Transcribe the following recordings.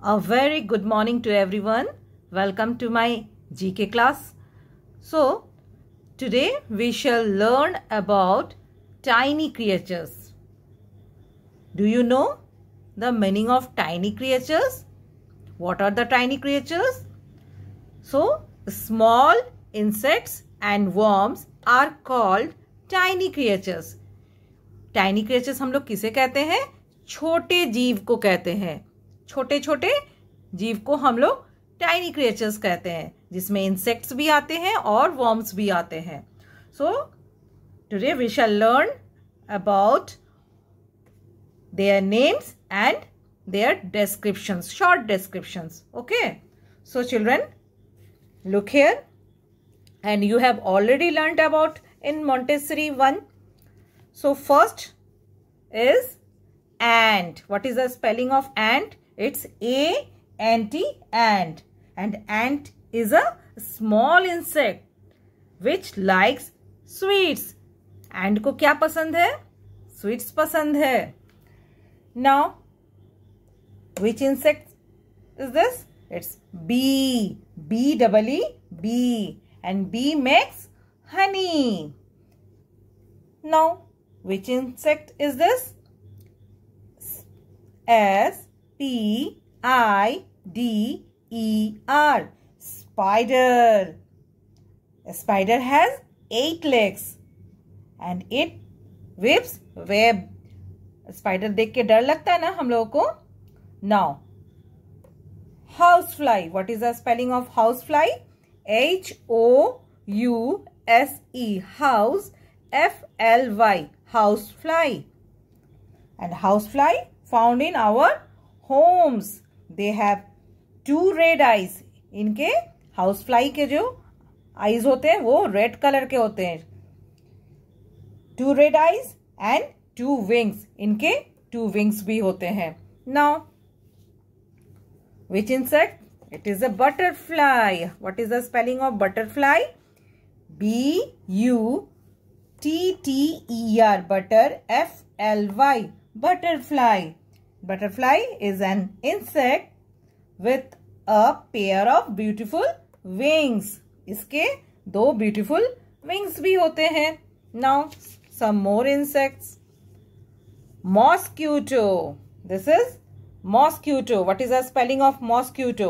A very good morning to everyone. Welcome to my GK class. So, today we shall learn about tiny creatures. Do you know the meaning of tiny creatures? What are the tiny creatures? So, small insects and worms are called tiny creatures. Tiny creatures हम लोग किसे कहते हैं छोटे जीव को कहते हैं छोटे छोटे जीव को हम लोग टाइनी क्रिएचर्स कहते हैं जिसमें इंसेक्ट्स भी आते हैं और वॉर्म्स भी आते हैं so today we shall learn about their names and their descriptions short descriptions okay so children look here and you have already learn about in Montessori one so first is and what is the spelling of and It's A anti ant and ant is a small insect which likes sweets. Ant ko kya pasand hai Sweets pasand hai Now which insect is this? It's bee. B double E b and bee makes honey. Now which insect is this? S P I D E R spider. A spider has eight legs and it whips web. Spider देख के डर लगता है ना हम को Now, housefly. What is the spelling of housefly? H O U S E house F L Y housefly. And housefly found in our homes they have two red eyes इनके house fly के जो eyes होते हैं वो red colour के होते हैं two red eyes and two wings इनके टू विंग्स भी होते हैं now which insect it is a butterfly what is the spelling of butterfly B U T T E R butter F L Y butterfly Butterfly is an insect with a pair of beautiful wings. इसके दो beautiful wings भी होते हैं. Now some more insects. Mosquito. This is mosquito. What is the spelling of mosquito?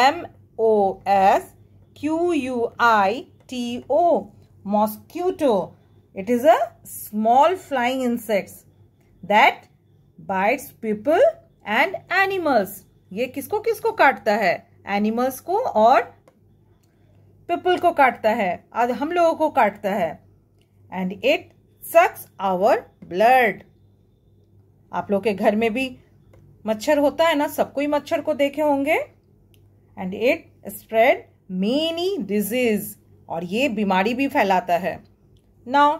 M O S Q U I T O. Mosquito. It is a small flying insect that bites people and animals ये किसको किसको काटता है animals को और people को काटता है आज हम लोगों को काटता है and it sucks our blood आप लोग के घर में भी मच्छर होता है ना सबको ही मच्छर को देखे होंगे and it spread many disease और ये बीमारी भी फैलाता है now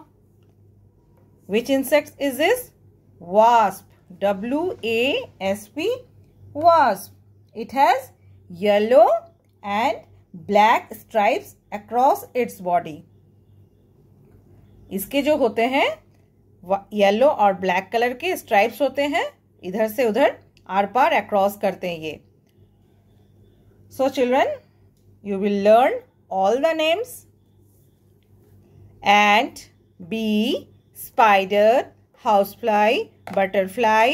which insect is is wasp W A S P wasp. It has yellow and black stripes across its body. इसके जो होते हैं येलो और ब्लैक कलर के स्ट्राइप्स होते हैं इधर से उधर आर पार अक्रॉस करते हैं ये so children you will learn all the names and bee spider housefly, butterfly,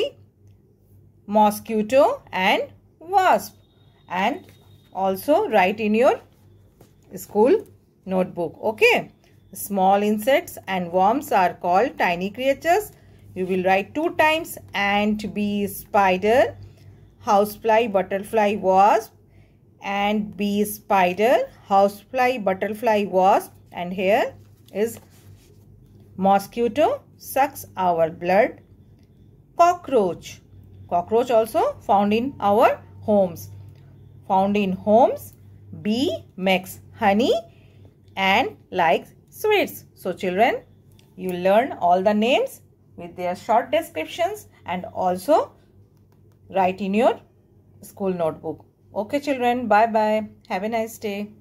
mosquito and wasp. And also write in your school notebook. Okay. Small insects and worms are called tiny creatures. You will write two times ant, bee, spider, housefly, butterfly, wasp, and bee, spider, housefly, butterfly, wasp, and here is Mosquito sucks our blood. Cockroach. Cockroach also found in our homes. Found in homes. Bee makes honey and likes sweets. So children, you learn all the names with their short descriptions and also write in your school notebook. Okay children, bye bye. Have a nice day.